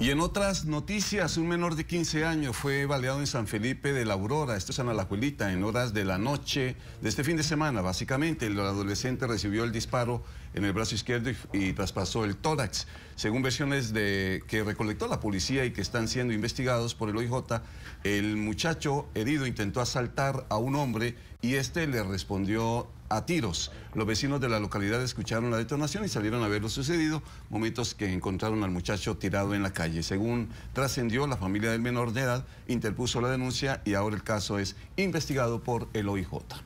Y en otras noticias, un menor de 15 años fue baleado en San Felipe de la Aurora, esto es en Alajuelita, en horas de la noche de este fin de semana. Básicamente, el adolescente recibió el disparo en el brazo izquierdo y, traspasó el tórax. Según versiones de, que recolectó la policía y que están siendo investigados por el OIJ, el muchacho herido intentó asaltar a un hombre y este le respondió a tiros. Los vecinos de la localidad escucharon la detonación y salieron a ver lo sucedido, momentos que encontraron al muchacho tirado en la calle. Y Según trascendió, la familia del menor de edad interpuso la denuncia y ahora el caso es investigado por el OIJ.